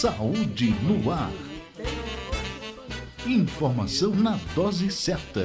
Saúde no ar. Informação na dose certa.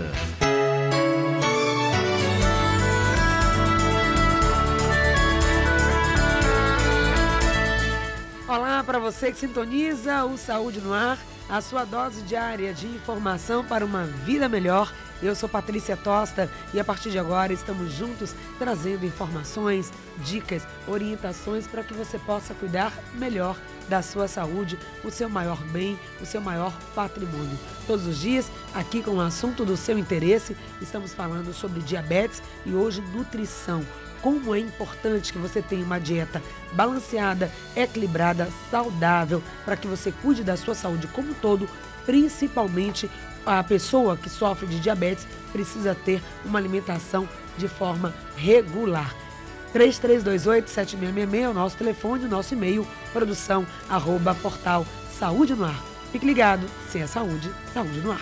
Olá para você que sintoniza o Saúde no Ar, a sua dose diária de informação para uma vida melhor eu sou Patrícia Tosta e a partir de agora estamos juntos trazendo informações, dicas, orientações para que você possa cuidar melhor da sua saúde, o seu maior bem, o seu maior patrimônio. Todos os dias, aqui com o assunto do seu interesse, estamos falando sobre diabetes e hoje nutrição como é importante que você tenha uma dieta balanceada, equilibrada, saudável, para que você cuide da sua saúde como um todo, principalmente a pessoa que sofre de diabetes precisa ter uma alimentação de forma regular. 3328-7666 é o nosso telefone, o nosso e-mail, produção, arroba, portal, saúde no ar. Fique ligado, sem a saúde, saúde no ar.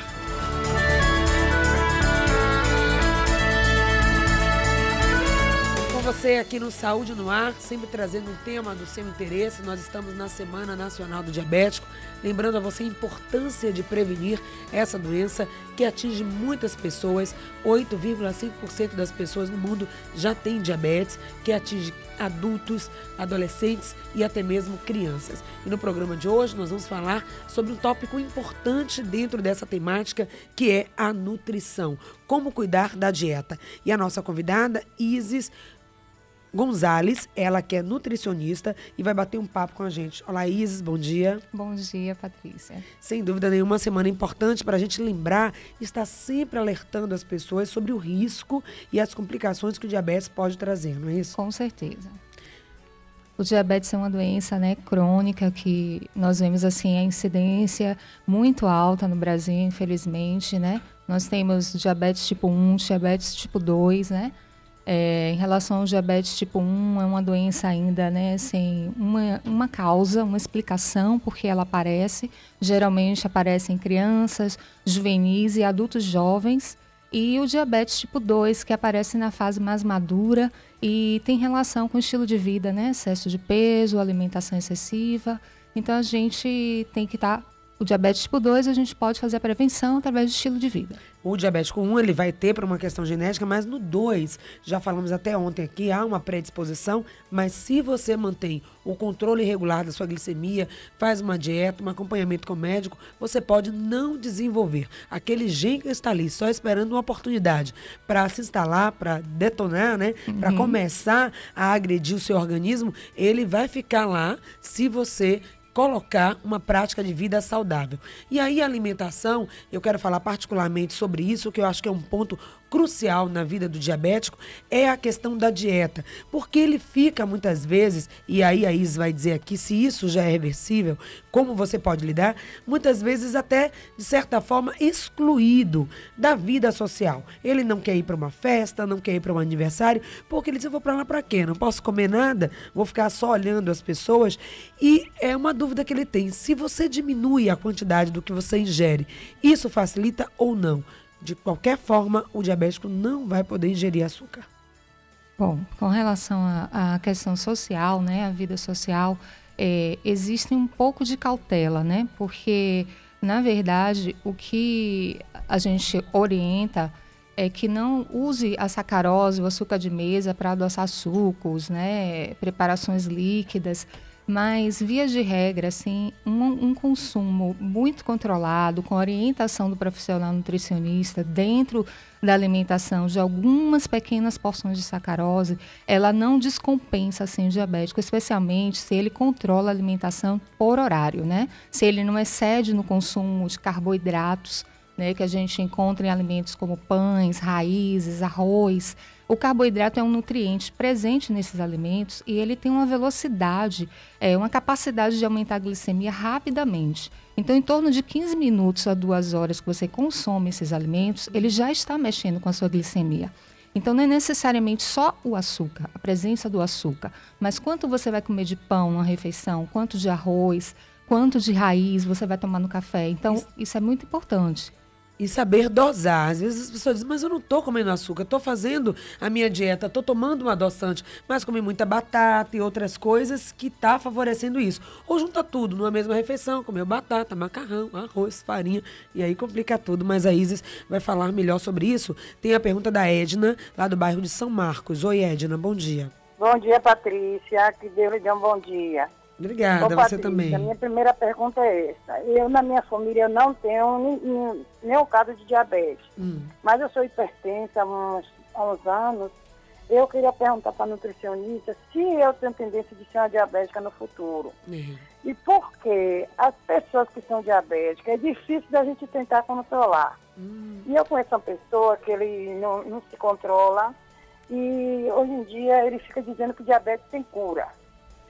você aqui no Saúde no Ar, sempre trazendo um tema do seu interesse. Nós estamos na Semana Nacional do Diabético, lembrando a você a importância de prevenir essa doença que atinge muitas pessoas. 8,5% das pessoas no mundo já têm diabetes, que atinge adultos, adolescentes e até mesmo crianças. E no programa de hoje nós vamos falar sobre um tópico importante dentro dessa temática, que é a nutrição. Como cuidar da dieta. E a nossa convidada, Isis Gonzalez, ela que é nutricionista e vai bater um papo com a gente. Olá, Isis, bom dia. Bom dia, Patrícia. Sem dúvida nenhuma, semana importante para a gente lembrar, está sempre alertando as pessoas sobre o risco e as complicações que o diabetes pode trazer, não é isso? Com certeza. O diabetes é uma doença né, crônica que nós vemos assim a incidência muito alta no Brasil, infelizmente, né? Nós temos diabetes tipo 1, diabetes tipo 2, né? É, em relação ao diabetes tipo 1, é uma doença ainda né, sem uma, uma causa, uma explicação porque ela aparece. Geralmente aparece em crianças, juvenis e adultos jovens. E o diabetes tipo 2, que aparece na fase mais madura e tem relação com o estilo de vida, né? Excesso de peso, alimentação excessiva. Então a gente tem que estar tá o diabetes tipo 2 a gente pode fazer a prevenção através do estilo de vida. O diabético 1 ele vai ter por uma questão genética, mas no 2, já falamos até ontem aqui, há uma predisposição, mas se você mantém o controle regular da sua glicemia, faz uma dieta, um acompanhamento com o médico, você pode não desenvolver aquele gene que está ali só esperando uma oportunidade para se instalar, para detonar, né? Uhum. Para começar a agredir o seu organismo, ele vai ficar lá se você colocar uma prática de vida saudável. E aí a alimentação, eu quero falar particularmente sobre isso, que eu acho que é um ponto crucial na vida do diabético é a questão da dieta, porque ele fica muitas vezes, e aí a Is vai dizer aqui se isso já é reversível, como você pode lidar, muitas vezes até, de certa forma, excluído da vida social. Ele não quer ir para uma festa, não quer ir para um aniversário, porque ele diz: eu vou para lá para quê? Não posso comer nada, vou ficar só olhando as pessoas. E é uma dúvida que ele tem: se você diminui a quantidade do que você ingere, isso facilita ou não? de qualquer forma, o diabético não vai poder ingerir açúcar. Bom, com relação à questão social, né, a vida social, é, existe um pouco de cautela, né, porque, na verdade, o que a gente orienta é que não use a sacarose, o açúcar de mesa para adoçar sucos, né, preparações líquidas, mas, via de regra, assim, um, um consumo muito controlado, com orientação do profissional nutricionista, dentro da alimentação de algumas pequenas porções de sacarose, ela não descompensa assim o diabético, especialmente se ele controla a alimentação por horário, né? Se ele não excede no consumo de carboidratos, né, que a gente encontra em alimentos como pães, raízes, arroz, o carboidrato é um nutriente presente nesses alimentos e ele tem uma velocidade, é, uma capacidade de aumentar a glicemia rapidamente. Então, em torno de 15 minutos a duas horas que você consome esses alimentos, ele já está mexendo com a sua glicemia. Então não é necessariamente só o açúcar, a presença do açúcar, mas quanto você vai comer de pão na refeição, quanto de arroz, quanto de raiz você vai tomar no café. Então isso, isso é muito importante e saber dosar. Às vezes as pessoas dizem, mas eu não estou comendo açúcar, estou fazendo a minha dieta, estou tomando um adoçante, mas comi muita batata e outras coisas que está favorecendo isso. Ou junta tudo numa mesma refeição, comeu batata, macarrão, arroz, farinha, e aí complica tudo. Mas a Isis vai falar melhor sobre isso. Tem a pergunta da Edna, lá do bairro de São Marcos. Oi, Edna, bom dia. Bom dia, Patrícia. Que Deus lhe dê um bom dia. Obrigada, Patrícia, você também. A minha primeira pergunta é essa. Eu, na minha família, eu não tenho nenhum caso de diabetes, hum. mas eu sou hipertensa há uns, há uns anos. Eu queria perguntar para a nutricionista se eu tenho tendência de ser uma diabética no futuro. Uhum. E por que as pessoas que são diabéticas é difícil da gente tentar controlar. Hum. E eu conheço uma pessoa que ele não, não se controla e hoje em dia ele fica dizendo que diabetes tem cura.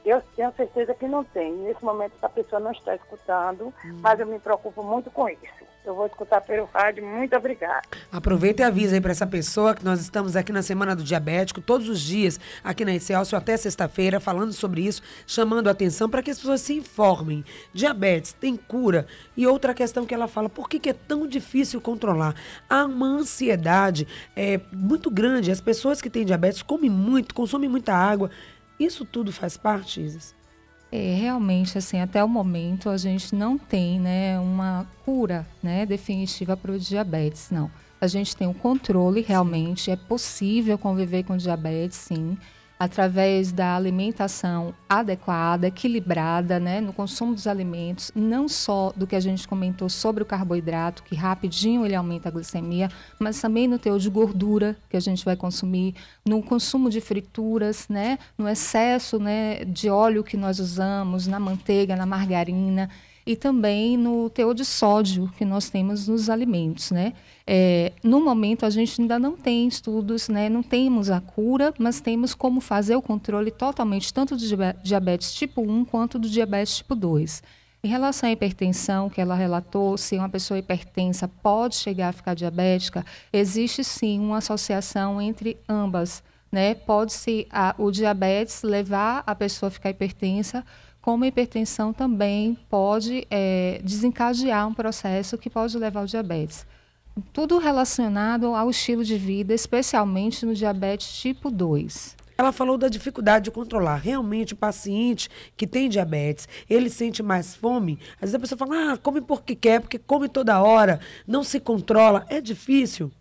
Eu tenho certeza que não tem. Nesse momento essa pessoa não está escutando, hum. mas eu me preocupo muito com isso. Eu vou escutar pelo rádio. Muito obrigada. Aproveita e avisa aí para essa pessoa que nós estamos aqui na Semana do Diabético, todos os dias, aqui na Excelsior, até sexta-feira, falando sobre isso, chamando a atenção para que as pessoas se informem. Diabetes tem cura. E outra questão que ela fala, por que, que é tão difícil controlar? Há uma ansiedade é, muito grande. As pessoas que têm diabetes comem muito, consomem muita água isso tudo faz parte, Isis? É, realmente, assim, até o momento a gente não tem né, uma cura né, definitiva para o diabetes, não. A gente tem o um controle, realmente, é possível conviver com diabetes, sim através da alimentação adequada, equilibrada, né, no consumo dos alimentos, não só do que a gente comentou sobre o carboidrato, que rapidinho ele aumenta a glicemia, mas também no teor de gordura que a gente vai consumir, no consumo de frituras, né, no excesso, né, de óleo que nós usamos, na manteiga, na margarina e também no teor de sódio que nós temos nos alimentos, né? É, no momento a gente ainda não tem estudos, né? Não temos a cura, mas temos como fazer o controle totalmente tanto do diabetes tipo 1 quanto do diabetes tipo 2. Em relação à hipertensão que ela relatou, se uma pessoa hipertensa pode chegar a ficar diabética, existe sim uma associação entre ambas, né? Pode-se o diabetes levar a pessoa a ficar hipertensa, como a hipertensão também pode é, desencadear um processo que pode levar ao diabetes. Tudo relacionado ao estilo de vida, especialmente no diabetes tipo 2. Ela falou da dificuldade de controlar. Realmente, o paciente que tem diabetes, ele sente mais fome. Às vezes a pessoa fala, ah, come porque quer, porque come toda hora, não se controla. É difícil?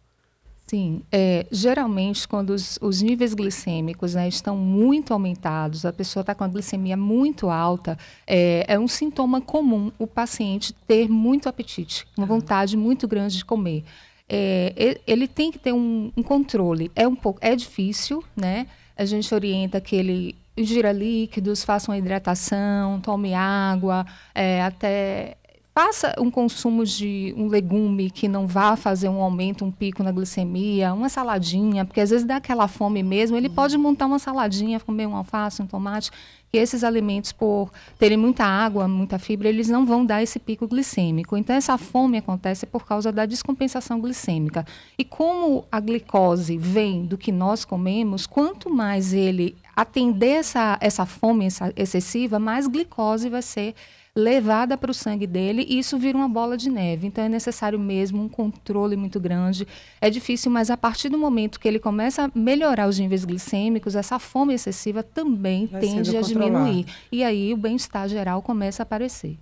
Sim, é, geralmente quando os, os níveis glicêmicos né, estão muito aumentados, a pessoa está com a glicemia muito alta, é, é, um sintoma comum o paciente ter muito apetite, uma vontade muito grande de comer. É, ele tem que ter um, um controle. É um pouco, é difícil, né? A gente orienta que ele ingira líquidos, faça uma hidratação, tome água, é, até Faça um consumo de um legume que não vá fazer um aumento, um pico na glicemia, uma saladinha, porque às vezes dá aquela fome mesmo. Ele uhum. pode montar uma saladinha, comer um alface, um tomate. que esses alimentos, por terem muita água, muita fibra, eles não vão dar esse pico glicêmico. Então, essa fome acontece por causa da descompensação glicêmica. E como a glicose vem do que nós comemos, quanto mais ele atender essa, essa fome essa excessiva, mais glicose vai ser levada para o sangue dele e isso vira uma bola de neve. Então é necessário mesmo um controle muito grande. É difícil, mas a partir do momento que ele começa a melhorar os níveis glicêmicos, essa fome excessiva também Vai tende a controlar. diminuir. E aí o bem-estar geral começa a aparecer.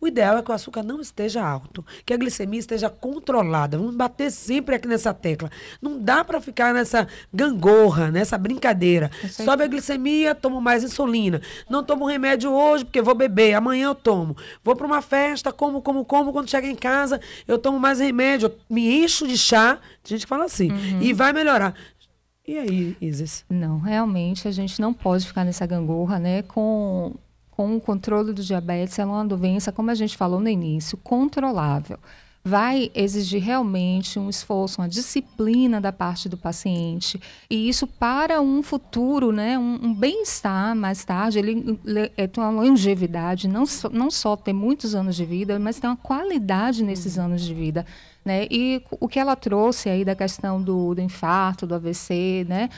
O ideal é que o açúcar não esteja alto, que a glicemia esteja controlada. Vamos bater sempre aqui nessa tecla. Não dá para ficar nessa gangorra, nessa brincadeira. Sobe a glicemia, tomo mais insulina. Não tomo remédio hoje porque vou beber, amanhã eu tomo. Vou para uma festa, como, como, como, quando chega em casa, eu tomo mais remédio, me encho de chá. Tem gente que fala assim, uhum. e vai melhorar. E aí, Isis? Não, realmente a gente não pode ficar nessa gangorra, né, com com o controle do diabetes, ela é uma doença, como a gente falou no início, controlável. Vai exigir realmente um esforço, uma disciplina da parte do paciente, e isso para um futuro, né, um, um bem-estar mais tarde, ele, é, tem uma longevidade, não só, não só ter muitos anos de vida, mas tem uma qualidade nesses uhum. anos de vida. Né? E o que ela trouxe aí da questão do, do infarto, do AVC, né?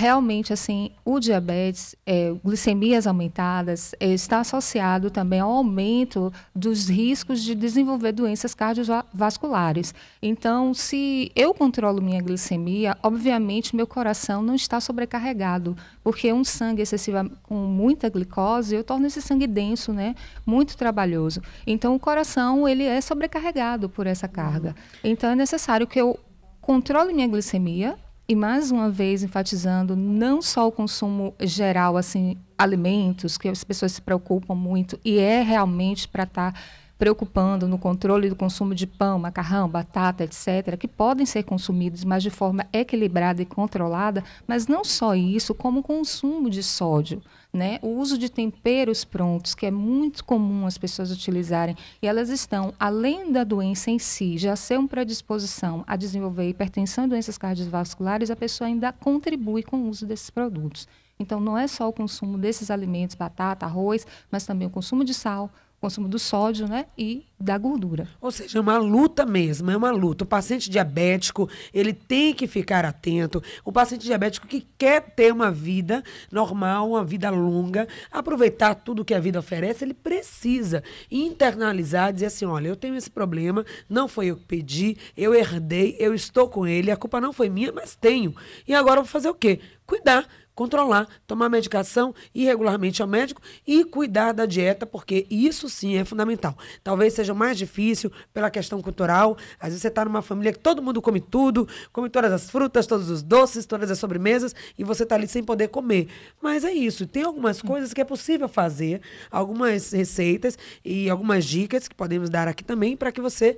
realmente assim o diabetes, é, glicemias aumentadas é, está associado também ao aumento dos riscos de desenvolver doenças cardiovasculares. Então, se eu controlo minha glicemia, obviamente meu coração não está sobrecarregado, porque um sangue excessivo com muita glicose eu torno esse sangue denso, né, muito trabalhoso. Então, o coração ele é sobrecarregado por essa carga. Uhum. Então, é necessário que eu controle minha glicemia e mais uma vez enfatizando não só o consumo geral, assim, alimentos, que as pessoas se preocupam muito, e é realmente para estar tá preocupando no controle do consumo de pão, macarrão, batata, etc., que podem ser consumidos, mas de forma equilibrada e controlada, mas não só isso, como o consumo de sódio. Né? O uso de temperos prontos, que é muito comum as pessoas utilizarem, e elas estão, além da doença em si, já ser uma predisposição a desenvolver hipertensão e doenças cardiovasculares, a pessoa ainda contribui com o uso desses produtos. Então, não é só o consumo desses alimentos, batata, arroz, mas também o consumo de sal, consumo do sódio, né? E da gordura. Ou seja, é uma luta mesmo, é uma luta. O paciente diabético, ele tem que ficar atento. O paciente diabético que quer ter uma vida normal, uma vida longa, aproveitar tudo que a vida oferece, ele precisa internalizar, dizer assim, olha, eu tenho esse problema, não foi eu que pedi, eu herdei, eu estou com ele, a culpa não foi minha, mas tenho. E agora eu vou fazer o quê? Cuidar controlar, tomar medicação ir regularmente ao médico e cuidar da dieta, porque isso sim é fundamental. Talvez seja mais difícil pela questão cultural. Às vezes você está numa família que todo mundo come tudo, come todas as frutas, todos os doces, todas as sobremesas, e você está ali sem poder comer. Mas é isso. Tem algumas coisas que é possível fazer, algumas receitas e algumas dicas que podemos dar aqui também para que você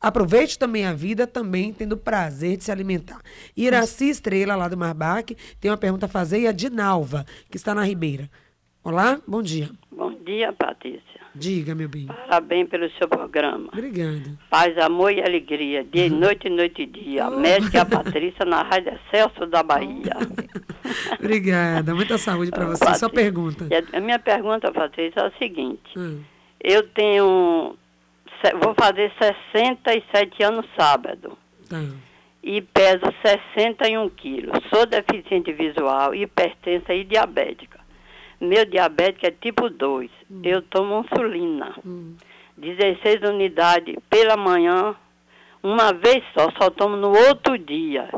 Aproveite também a vida, também tendo prazer de se alimentar. Iraci Estrela, lá do Marbac, tem uma pergunta a fazer e a Dinalva, que está na Ribeira. Olá, bom dia. Bom dia, Patrícia. Diga, meu bem. Parabéns pelo seu programa. Obrigada. Paz, amor e alegria, dia e uhum. noite, noite e dia. Oh. Mestre a Patrícia na Rádio Celso da Bahia. Obrigada, muita saúde para você. Patrícia, Sua pergunta. A minha pergunta, Patrícia, é a seguinte. Hum. Eu tenho vou fazer 67 anos sábado. Uhum. E peso 61 quilos. Sou deficiente visual, hipertensa e diabética. Meu diabético é tipo 2. Uhum. Eu tomo insulina. Uhum. 16 unidades pela manhã, uma vez só, só tomo no outro dia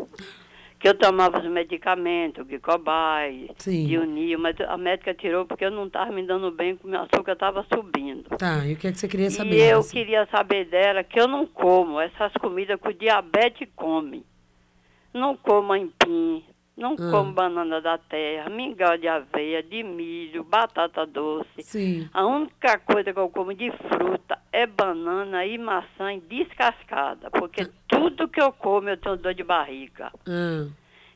que eu tomava os medicamentos, Gicobai, Dionil, mas a médica tirou porque eu não estava me dando bem, o meu açúcar estava subindo. Tá, e o que é que você queria saber? E eu assim? queria saber dela que eu não como essas comidas que o diabetes come. Não como aipim, não ah. como banana da terra, mingau de aveia, de milho, batata doce. Sim. A única coisa que eu como de fruta é banana e maçã descascada, porque ah. tudo que eu como eu tenho dor de barriga. Ah.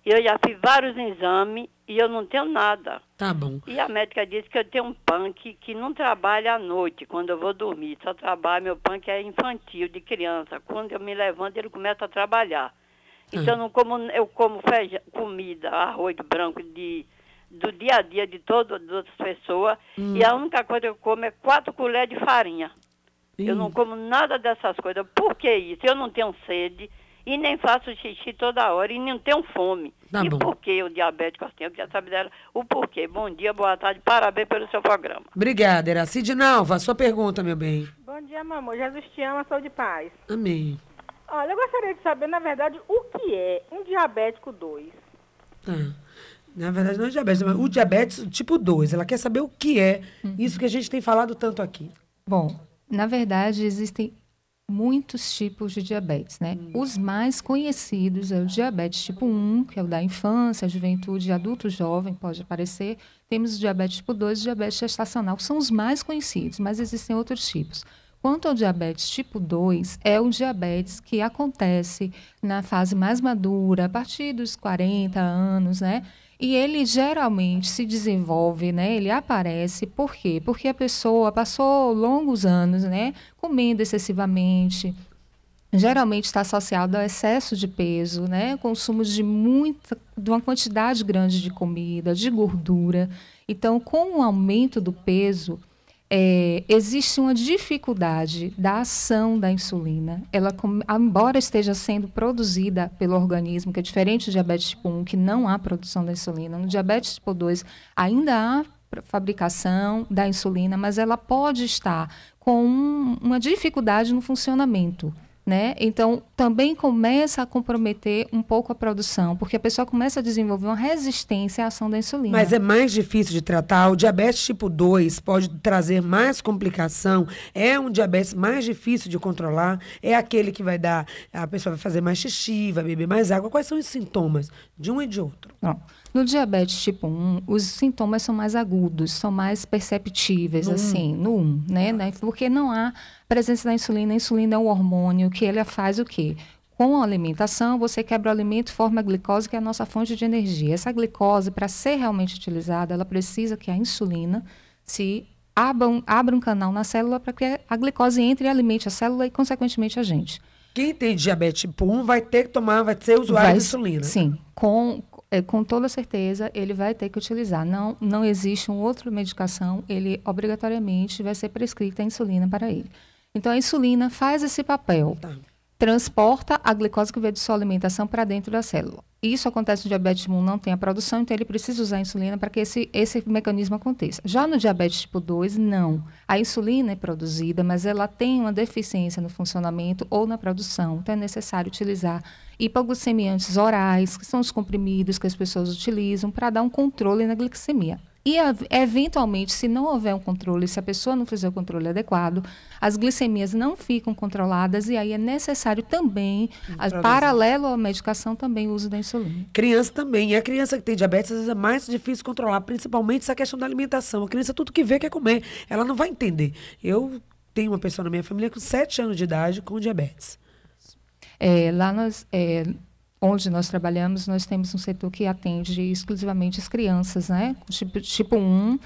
e Eu já fiz vários exames e eu não tenho nada. Tá bom. E a médica disse que eu tenho um punk que não trabalha à noite, quando eu vou dormir. Só trabalha, meu punk é infantil, de criança. Quando eu me levanto, ele começa a trabalhar. Então, não como, eu como feijão, comida, arroz branco de, do dia a dia de todas as outras pessoas. Hum. E a hum. única coisa que eu como é quatro colheres de farinha. Eu não como nada dessas coisas. Por que isso? Eu não tenho sede e nem faço xixi toda hora e nem tenho fome. Tá e bom. por que o diabético assim? Eu já sabe dela o porquê. Bom dia, boa tarde, parabéns pelo seu programa. Obrigada, Eracide Nalva. Sua pergunta, meu bem. Bom dia, mamãe. Jesus te ama, Sou de paz. Amém. Olha, eu gostaria de saber, na verdade, o que é um diabético 2. Tá. na verdade, não é diabetes, mas o diabetes tipo 2. Ela quer saber o que é uhum. isso que a gente tem falado tanto aqui. Bom, na verdade, existem muitos tipos de diabetes, né? Uhum. Os mais conhecidos é o diabetes tipo 1, que é o da infância, juventude, adulto jovem, pode aparecer. Temos o diabetes tipo 2, o diabetes gestacional, que são os mais conhecidos, mas existem outros tipos. Quanto ao diabetes tipo 2, é o diabetes que acontece na fase mais madura, a partir dos 40 anos, né? E ele geralmente se desenvolve, né? Ele aparece por quê? Porque a pessoa passou longos anos, né, comendo excessivamente, geralmente está associado ao excesso de peso, né? Consumo de muita, de uma quantidade grande de comida, de gordura. Então, com o aumento do peso, é, existe uma dificuldade da ação da insulina. Ela, embora esteja sendo produzida pelo organismo, que é diferente do diabetes tipo 1, que não há produção da insulina, no diabetes tipo 2 ainda há fabricação da insulina, mas ela pode estar com um, uma dificuldade no funcionamento né? Então, também começa a comprometer um pouco a produção, porque a pessoa começa a desenvolver uma resistência à ação da insulina. Mas é mais difícil de tratar. O diabetes tipo 2 pode trazer mais complicação. É um diabetes mais difícil de controlar. É aquele que vai dar. A pessoa vai fazer mais xixi, vai beber mais água. Quais são os sintomas de um e de outro? Não. No diabetes tipo 1, os sintomas são mais agudos, são mais perceptíveis, no assim, no 1, né? Ah. Porque não há presença da insulina. A insulina é um hormônio que ele faz o quê? Com a alimentação, você quebra o alimento, forma a glicose, que é a nossa fonte de energia. Essa glicose, para ser realmente utilizada, ela precisa que a insulina se abra um, abra um canal na célula para que a glicose entre e alimente a célula e, consequentemente, a gente. Quem tem diabetes tipo 1 vai ter que tomar, vai ser usuário vai, de insulina. Sim, com, é, com toda certeza ele vai ter que utilizar. Não, não existe uma outra medicação, ele obrigatoriamente vai ser prescrita a insulina para ele. Então a insulina faz esse papel. Tá. Transporta a glicose que vem de sua alimentação para dentro da célula. Isso acontece no diabetes tipo 1, não tem a produção, então ele precisa usar a insulina para que esse, esse mecanismo aconteça. Já no diabetes tipo 2, não. A insulina é produzida, mas ela tem uma deficiência no funcionamento ou na produção. Então é necessário utilizar hipoglicemiantes orais, que são os comprimidos que as pessoas utilizam para dar um controle na glicemia. E, eventualmente, se não houver um controle, se a pessoa não fizer o controle adequado, as glicemias não ficam controladas e aí é necessário também, hum, a, paralelo à medicação, também o uso da insulina. Criança também. E a criança que tem diabetes, às vezes, é mais difícil controlar, principalmente essa questão da alimentação. A criança, tudo que vê, quer comer. Ela não vai entender. Eu tenho uma pessoa na minha família com 7 anos de idade com diabetes. É, lá nós... É, onde nós trabalhamos, nós temos um setor que atende exclusivamente as crianças, né? Tipo, tipo 1,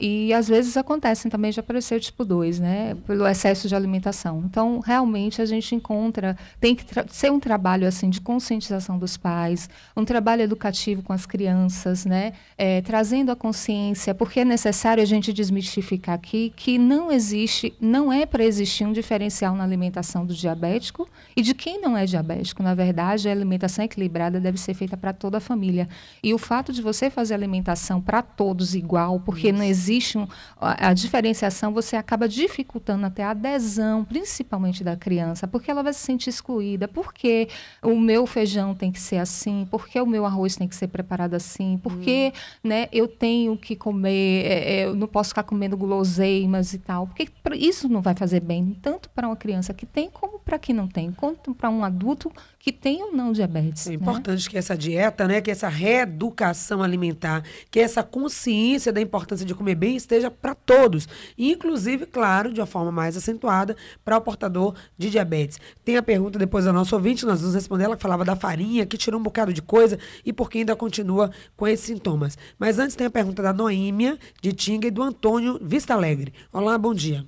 e às vezes acontecem também de aparecer tipo 2, né? Pelo excesso de alimentação. Então, realmente a gente encontra, tem que ser um trabalho assim de conscientização dos pais, um trabalho educativo com as crianças, né? É, trazendo a consciência, porque é necessário a gente desmistificar aqui que não existe, não é para existir um diferencial na alimentação do diabético e de quem não é diabético. Na verdade, a alimentação equilibrada deve ser feita para toda a família. E o fato de você fazer alimentação para todos igual, porque Isso. não existe existe um, a, diferenciação, você acaba dificultando até a adesão, principalmente da criança, porque ela vai se sentir excluída. Porque o meu feijão tem que ser assim? Porque o meu arroz tem que ser preparado assim? Porque hum. né, eu tenho que comer, é, é, eu não posso ficar comendo guloseimas e tal? Porque isso não vai fazer bem, tanto para uma criança que tem como para quem não tem, quanto para um adulto que tem ou não diabetes. É né? importante né? que essa dieta, né, que essa reeducação alimentar, que essa consciência da importância de comer bem esteja para todos, inclusive, claro, de uma forma mais acentuada para o portador de diabetes. Tem a pergunta depois da nossa ouvinte, nós vamos responder, ela falava da farinha, que tirou um bocado de coisa e por que ainda continua com esses sintomas. Mas antes tem a pergunta da Noímia, de Tinga e do Antônio Vista Alegre. Olá, bom dia.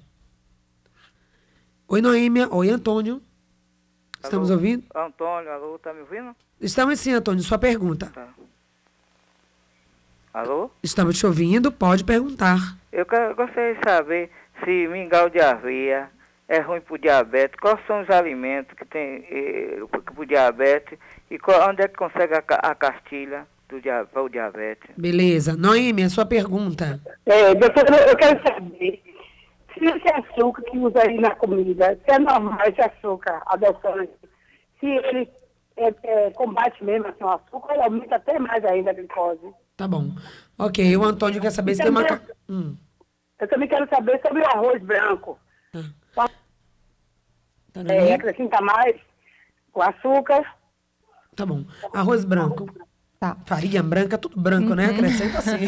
Oi, Noímia. Oi, Antônio. Estamos alô. ouvindo? Antônio, alô, está me ouvindo? Estamos sim, Antônio, sua pergunta. Tá. Alô? Estamos te ouvindo, pode perguntar. Eu gostaria de saber se mingau de aveia é ruim para o diabetes, quais são os alimentos que tem para o diabetes e onde é que consegue a, cartilha castilha para o diabetes. Beleza. Noemi, a sua pergunta. É, eu quero saber se esse açúcar que usa aí na comida, se é normal esse açúcar adoçante, se ele é, é, combate mesmo assim, o açúcar, ele aumenta até mais ainda a glicose. Tá bom. Ok, o Antônio quer saber se tem uma. Hum. Eu também quero saber sobre o arroz branco. Ah. Tá. Tá é, tá mais com açúcar. Tá bom. Arroz branco. Tá. Farinha branca, tudo branco, né? uhum. né? Acrescenta assim.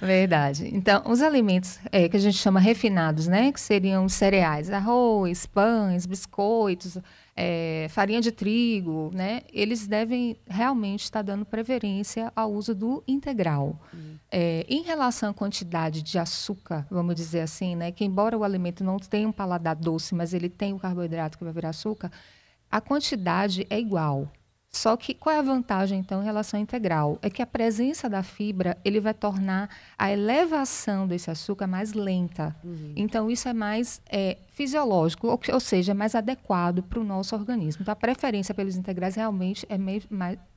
Verdade. Então, os alimentos é, que a gente chama refinados, né? Que seriam cereais, arroz, pães, biscoitos, é, farinha de trigo, né? Eles devem realmente estar dando preferência ao uso do integral. Uhum. É, em relação à quantidade de açúcar, vamos dizer assim, né? Que embora o alimento não tenha um paladar doce, mas ele tem o carboidrato que vai virar açúcar, a quantidade é igual. Só que qual é a vantagem, então, em relação à integral? É que a presença da fibra ele vai tornar a elevação desse açúcar mais lenta. Uhum. Então, isso é mais é, fisiológico, ou, ou seja, é mais adequado para o nosso organismo. Então, a preferência pelos integrais realmente é mais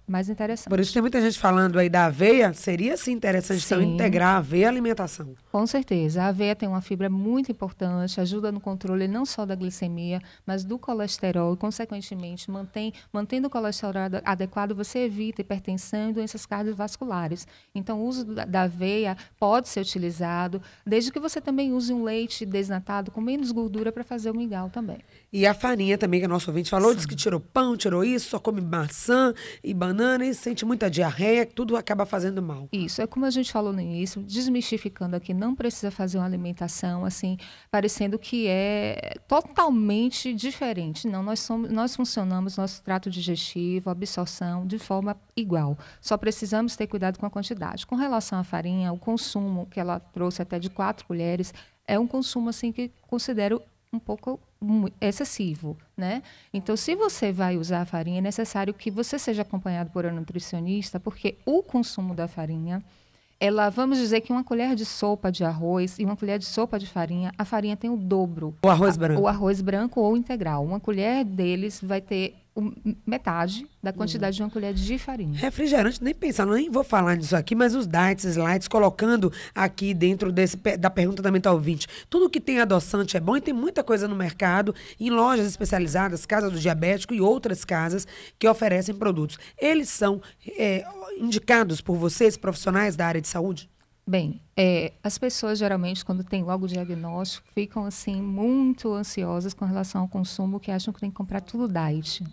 mais interessante. Por isso tem muita gente falando aí da aveia, seria sim interessante então sim. integrar a aveia à alimentação. Com certeza, a aveia tem uma fibra muito importante, ajuda no controle não só da glicemia, mas do colesterol e consequentemente mantém, mantendo o colesterol adequado, você evita hipertensão e doenças cardiovasculares. Então o uso da, da aveia pode ser utilizado, desde que você também use um leite desnatado com menos gordura para fazer o mingau também. E a farinha também, que a nossa ouvinte falou, disse que tirou pão, tirou isso, só come maçã e banana e sente muita diarreia, tudo acaba fazendo mal. Isso, é como a gente falou no início, desmistificando aqui, não precisa fazer uma alimentação assim, parecendo que é totalmente diferente. Não, nós, somos, nós funcionamos, nosso trato digestivo, absorção, de forma igual. Só precisamos ter cuidado com a quantidade. Com relação à farinha, o consumo que ela trouxe até de quatro colheres, é um consumo assim que considero um pouco excessivo, né? Então, se você vai usar a farinha, é necessário que você seja acompanhado por um nutricionista, porque o consumo da farinha, ela, vamos dizer que uma colher de sopa de arroz e uma colher de sopa de farinha, a farinha tem o dobro. O arroz branco. A, o arroz branco ou integral. Uma colher deles vai ter metade da quantidade de uma colher de farinha. Refrigerante, nem pensar, nem vou falar nisso aqui, mas os diets, slides, colocando aqui dentro desse, da pergunta da mental tá ouvinte, tudo que tem adoçante é bom e tem muita coisa no mercado, em lojas especializadas, Casa do Diabético e outras casas que oferecem produtos. Eles são é, indicados por vocês, profissionais da área de saúde? Bem, é, as pessoas geralmente, quando tem logo o diagnóstico, ficam assim muito ansiosas com relação ao consumo, que acham que tem que comprar tudo diet.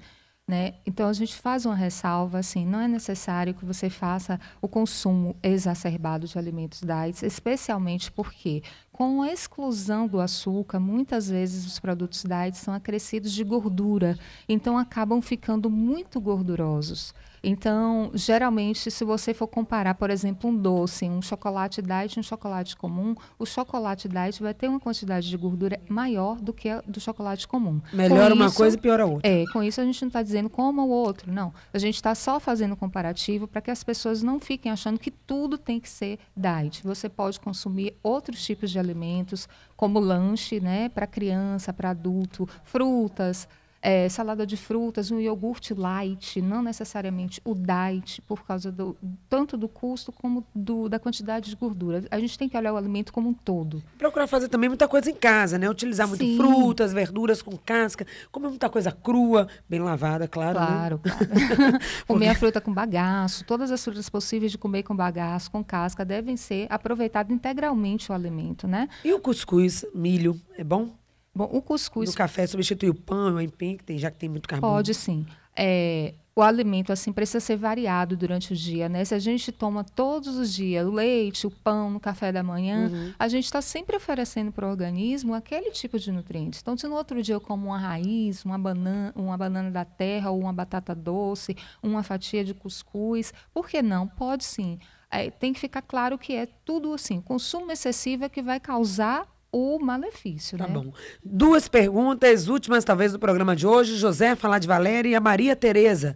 Né? Então a gente faz uma ressalva assim, não é necessário que você faça o consumo exacerbado de alimentos da AIDS, especialmente porque com a exclusão do açúcar, muitas vezes os produtos da AIDS são acrescidos de gordura, então acabam ficando muito gordurosos. Então, geralmente, se você for comparar, por exemplo, um doce, um chocolate diet e um chocolate comum, o chocolate diet vai ter uma quantidade de gordura maior do que a do chocolate comum. Melhora com uma isso, coisa e piora a outra. É, com isso a gente não está dizendo como o outro, não. A gente está só fazendo comparativo para que as pessoas não fiquem achando que tudo tem que ser diet. Você pode consumir outros tipos de alimentos, como lanche, né, para criança, para adulto, frutas, é, salada de frutas, um iogurte light, não necessariamente o diet, por causa do, tanto do custo como do, da quantidade de gordura. A gente tem que olhar o alimento como um todo. Procurar fazer também muita coisa em casa, né? Utilizar muito Sim. frutas, verduras com casca, comer muita coisa crua, bem lavada, claro. Né? Claro, né? comer a fruta com bagaço, todas as frutas possíveis de comer com bagaço, com casca, devem ser aproveitadas integralmente o alimento, né? E o cuscuz, milho, é bom? Bom, o cuscuz. O café substitui o pão, o aipim, que tem, já que tem muito carbono? Pode sim. É, o alimento assim precisa ser variado durante o dia, né? Se a gente toma todos os dias o leite, o pão, no café da manhã, uhum. a gente está sempre oferecendo para o organismo aquele tipo de nutriente. Então, se no outro dia eu como uma raiz, uma banana, uma banana da terra ou uma batata doce, uma fatia de cuscuz, por que não? Pode sim. É, tem que ficar claro que é tudo assim, consumo excessivo é que vai causar o malefício. Tá né? bom. Duas perguntas, últimas talvez do programa de hoje. José falar de Valéria e a Maria Tereza.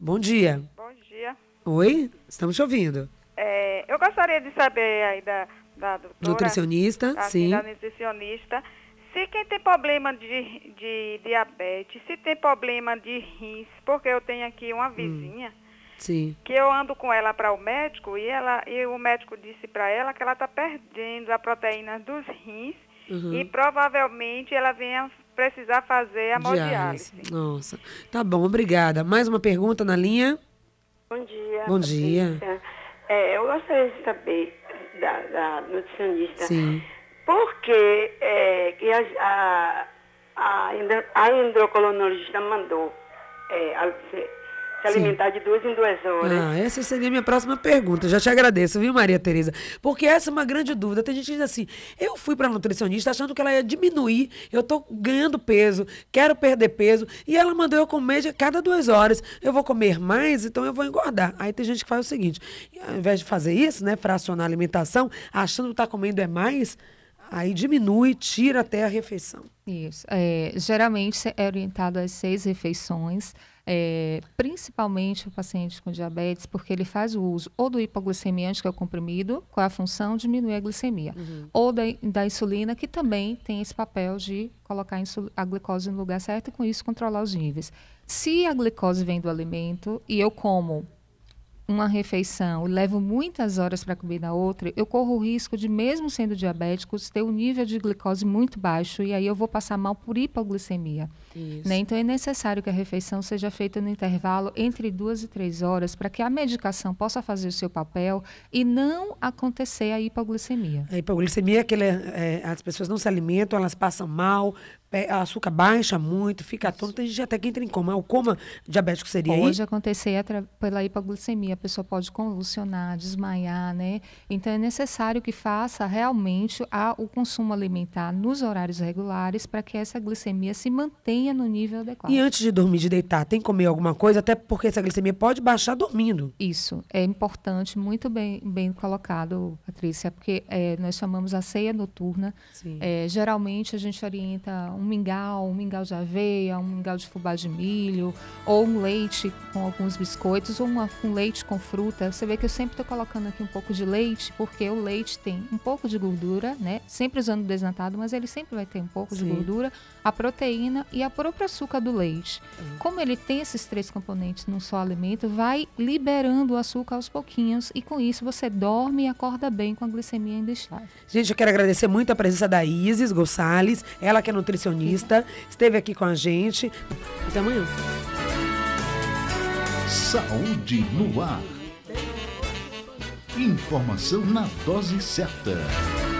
Bom dia. Bom dia. Oi, estamos te ouvindo. É, eu gostaria de saber aí da, da doutora, nutricionista, da, assim, sim. Da nutricionista, se quem tem problema de, de diabetes, se tem problema de rins, porque eu tenho aqui uma hum. vizinha. Hum Sim. Que eu ando com ela para o médico e ela e o médico disse para ela que ela está perdendo a proteína dos rins uhum. e provavelmente ela venha precisar fazer a hemodiálise. Nossa. Tá bom, obrigada. Mais uma pergunta na linha? Bom dia. Bom dia. É, eu gostaria de saber da, da nutricionista. Sim. Por que, é, que a, a, a, endocolonologista mandou é, se alimentar Sim. de duas em duas horas. Ah, essa seria a minha próxima pergunta. Já te agradeço, viu, Maria Tereza? Porque essa é uma grande dúvida. Tem gente que diz assim: eu fui para nutricionista achando que ela ia diminuir, eu estou ganhando peso, quero perder peso, e ela mandou eu comer de cada duas horas. Eu vou comer mais, então eu vou engordar. Aí tem gente que faz o seguinte: ao invés de fazer isso, né, fracionar a alimentação, achando que está comendo é mais. Aí diminui, tira até a refeição. Isso. É, geralmente é orientado às seis refeições é, principalmente o paciente com diabetes, porque ele faz o uso ou do hipoglicemiante, que é o comprimido, com a função de diminuir a glicemia, uhum. ou da, da, insulina, que também tem esse papel de colocar a glicose no lugar certo e, com isso, controlar os níveis. Se a glicose vem do alimento e eu como uma refeição e levo muitas horas para comer na outra, eu corro o risco de, mesmo sendo diabético, ter um nível de glicose muito baixo e aí eu vou passar mal por hipoglicemia. Né? Então é necessário que a refeição seja feita no intervalo entre duas e três horas para que a medicação possa fazer o seu papel e não acontecer a hipoglicemia. A hipoglicemia é aquele, é, as pessoas não se alimentam, elas passam mal, a açúcar baixa muito, fica tonto, tem gente até que entra em coma. O coma diabético seria Pode aí? acontecer pela hipoglicemia, a pessoa pode convulsionar, desmaiar, né? Então é necessário que faça realmente a, o consumo alimentar nos horários regulares para que essa glicemia se mantenha no nível adequado. E antes de dormir, de deitar, tem que comer alguma coisa? Até porque essa glicemia pode baixar dormindo. Isso, é importante, muito bem, bem colocado, Patrícia, porque é, nós chamamos a ceia noturna. É, geralmente a gente orienta um mingau, um mingau de aveia, um mingau de fubá de milho, ou um leite com alguns biscoitos, ou uma, um leite com fruta. Você vê que eu sempre estou colocando aqui um pouco de leite, porque o leite tem um pouco de gordura, né? Sempre usando desnatado, mas ele sempre vai ter um pouco Sim. de gordura, a proteína e a próprio açúcar do leite. Como ele tem esses três componentes num só alimento, vai liberando o açúcar aos pouquinhos e com isso você dorme e acorda bem com a glicemia ainda estável. Gente, eu quero agradecer muito a presença da Isis Gonçalves, ela que é nutricionista, esteve aqui com a gente. Até amanhã. Saúde no ar. Informação na dose certa.